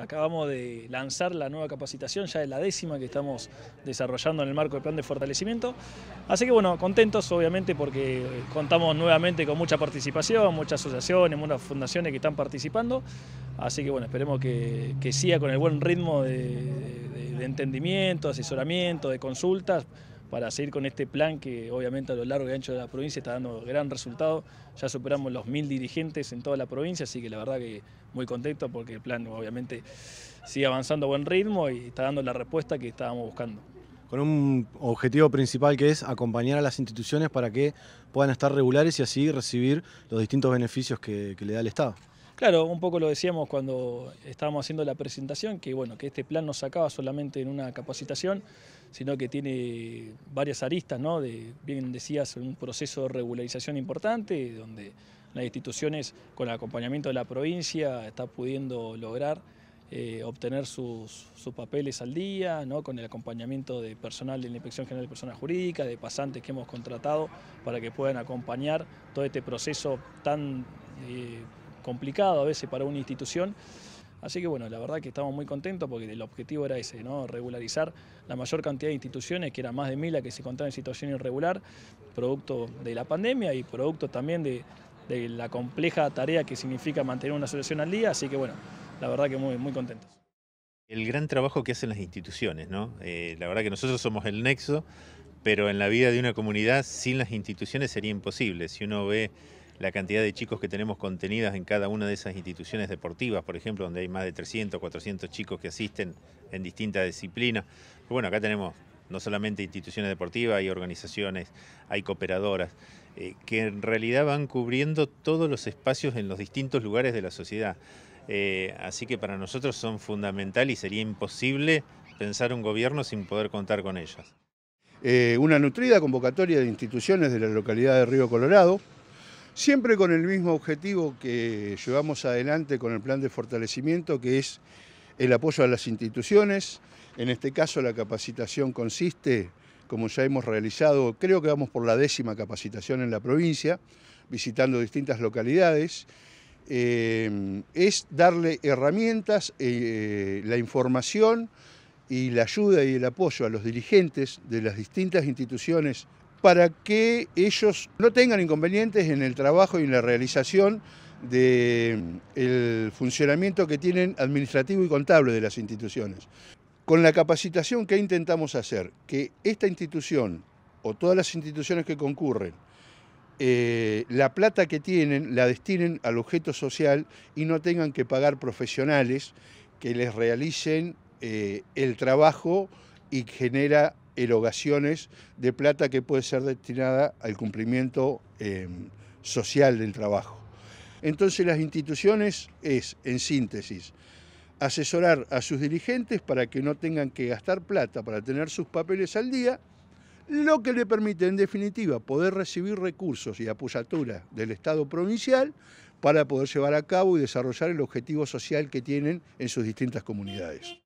Acabamos de lanzar la nueva capacitación, ya es la décima que estamos desarrollando en el marco del plan de fortalecimiento. Así que bueno, contentos obviamente porque contamos nuevamente con mucha participación, muchas asociaciones, muchas fundaciones que están participando. Así que bueno, esperemos que, siga con el buen ritmo de, de entendimiento, asesoramiento, de consultas para seguir con este plan que obviamente a lo largo y ancho de la provincia está dando gran resultado. Ya superamos los mil dirigentes en toda la provincia, así que la verdad que muy contento porque el plan obviamente sigue avanzando a buen ritmo y está dando la respuesta que estábamos buscando. Con un objetivo principal que es acompañar a las instituciones para que puedan estar regulares y así recibir los distintos beneficios que, le da el Estado. Claro, un poco lo decíamos cuando estábamos haciendo la presentación, que bueno, que este plan no se acaba solamente en una capacitación, sino que tiene varias aristas, ¿no? bien decías, un proceso de regularización importante, donde las instituciones con el acompañamiento de la provincia están pudiendo lograr eh, obtener sus, papeles al día, ¿no? con el acompañamiento de personal de la Inspección General de Personas Jurídicas, de pasantes que hemos contratado para que puedan acompañar todo este proceso tan eh, complicado a veces para una institución. Así que bueno, la verdad que estamos muy contentos porque el objetivo era ese, ¿no? regularizar la mayor cantidad de instituciones, que eran más de mil las que se encontraban en situación irregular, producto de la pandemia y producto también de, la compleja tarea que significa mantener una asociación al día. Así que bueno, la verdad que muy, muy contentos. El gran trabajo que hacen las instituciones, ¿no? Eh, la verdad que nosotros somos el nexo, pero en la vida de una comunidad sin las instituciones sería imposible. Si uno ve la cantidad de chicos que tenemos contenidas en cada una de esas instituciones deportivas, por ejemplo, donde hay más de 300, 400 chicos que asisten en distintas disciplinas. bueno, acá tenemos no solamente instituciones deportivas, hay organizaciones, hay cooperadoras, eh, que en realidad van cubriendo todos los espacios en los distintos lugares de la sociedad. Eh, así que para nosotros son fundamentales y sería imposible pensar un gobierno sin poder contar con ellas. Eh, una nutrida convocatoria de instituciones de la localidad de Río Colorado, siempre con el mismo objetivo que llevamos adelante con el plan de fortalecimiento, que es el apoyo a las instituciones. En este caso la capacitación consiste, como ya hemos realizado, creo que vamos por la décima capacitación en la provincia, visitando distintas localidades, eh, es darle herramientas, eh, la información y la ayuda y el apoyo a los dirigentes de las distintas instituciones para que ellos no tengan inconvenientes en el trabajo y en la realización del mm, funcionamiento que tienen administrativo y contable de las instituciones. Con la capacitación que intentamos hacer, que esta institución o todas las instituciones que concurren, eh, la plata que tienen la destinen al objeto social y no tengan que pagar profesionales que les realicen eh, el trabajo y genera erogaciones de plata que puede ser destinada al cumplimiento eh, social del trabajo. Entonces las instituciones es, en síntesis, asesorar a sus dirigentes para que no tengan que gastar plata para tener sus papeles al día, lo que le permite en definitiva poder recibir recursos y apoyatura del Estado provincial para poder llevar a cabo y desarrollar el objetivo social que tienen en sus distintas comunidades.